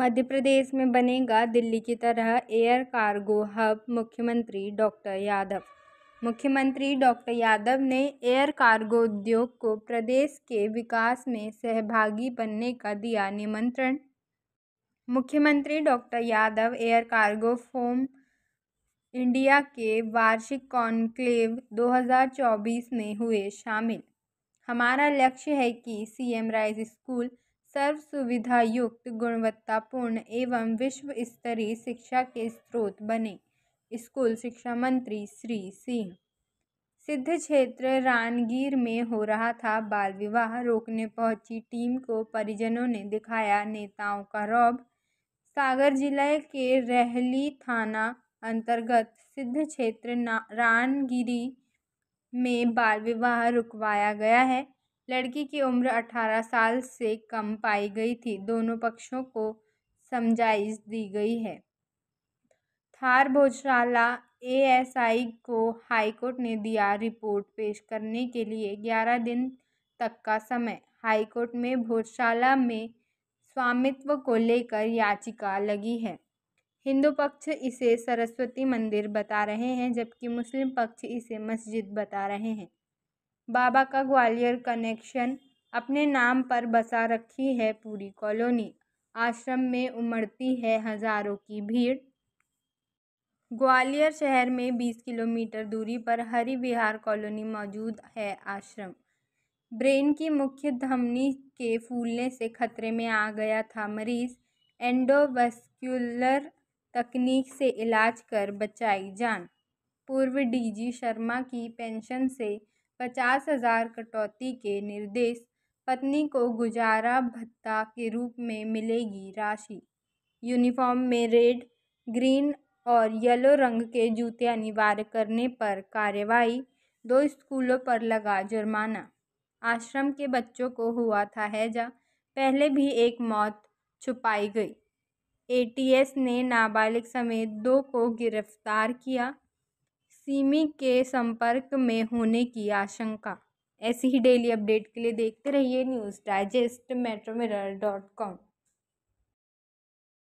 मध्य प्रदेश में बनेगा दिल्ली की तरह एयर कार्गो हब मुख्यमंत्री डॉक्टर यादव मुख्यमंत्री डॉक्टर यादव ने एयर कार्गो उद्योग को प्रदेश के विकास में सहभागी बनने का दिया निमंत्रण मुख्यमंत्री doctor Yadav air cargo forum India के वार्षिक कॉन्क्लेव 2024 में हुए शामिल हमारा लक्ष्य है कि सीएम राइज स्कूल सर्व सुविधा युक्त गुणवत्तापूर्ण एवं विश्व स्तरीय शिक्षा के स्रोत बने स्कूल शिक्षा मंत्री श्री सिंह सिद्ध क्षेत्र रानगीर में हो रहा था बाल विवाह रोकने पहुंची टीम को परिजनों ने दिखाया नेताओं का रौब सागर जिले के रहली थाना अंतर्गत सिद्ध क्षेत्र रानगिरी में बाल विवाह रुकवाया गया है लड़की की उम्र अठारह साल से कम पाई गई थी दोनों पक्षों को समझाइश दी गई है थार भोजशाला एएसआई को हाईकोर्ट ने दिया रिपोर्ट पेश करने के लिए ग्यारह दिन तक का समय हाईकोर्ट में भोजशाला में स्वामित्व को लेकर याचिका लगी है हिंदू पक्ष इसे सरस्वती मंदिर बता रहे हैं जबकि मुस्लिम पक्ष इसे मस्जिद बता रहे हैं बाबा का ग्वालियर कनेक्शन अपने नाम पर बसा रखी है पूरी कॉलोनी आश्रम में उमड़ती है हज़ारों की भीड़ ग्वालियर शहर में 20 किलोमीटर दूरी पर हरि विहार कॉलोनी मौजूद है आश्रम ब्रेन की मुख्य धमनी के फूलने से खतरे में आ गया था मरीज एंडोवस्क्यूलर तकनीक से इलाज कर बचाई जान पूर्व डीजी शर्मा की पेंशन से पचास हज़ार कटौती के निर्देश पत्नी को गुजारा भत्ता के रूप में मिलेगी राशि यूनिफॉर्म में रेड ग्रीन और येलो रंग के जूते अनिवार्य करने पर कार्रवाई दो स्कूलों पर लगा जुर्माना आश्रम के बच्चों को हुआ था हैजा पहले भी एक मौत छुपाई गई एटीएस ने नाबालिग समेत दो को गिरफ्तार किया सिमी के संपर्क में होने की आशंका ऐसी ही डेली अपडेट के लिए देखते रहिए news digest metro mirror dot com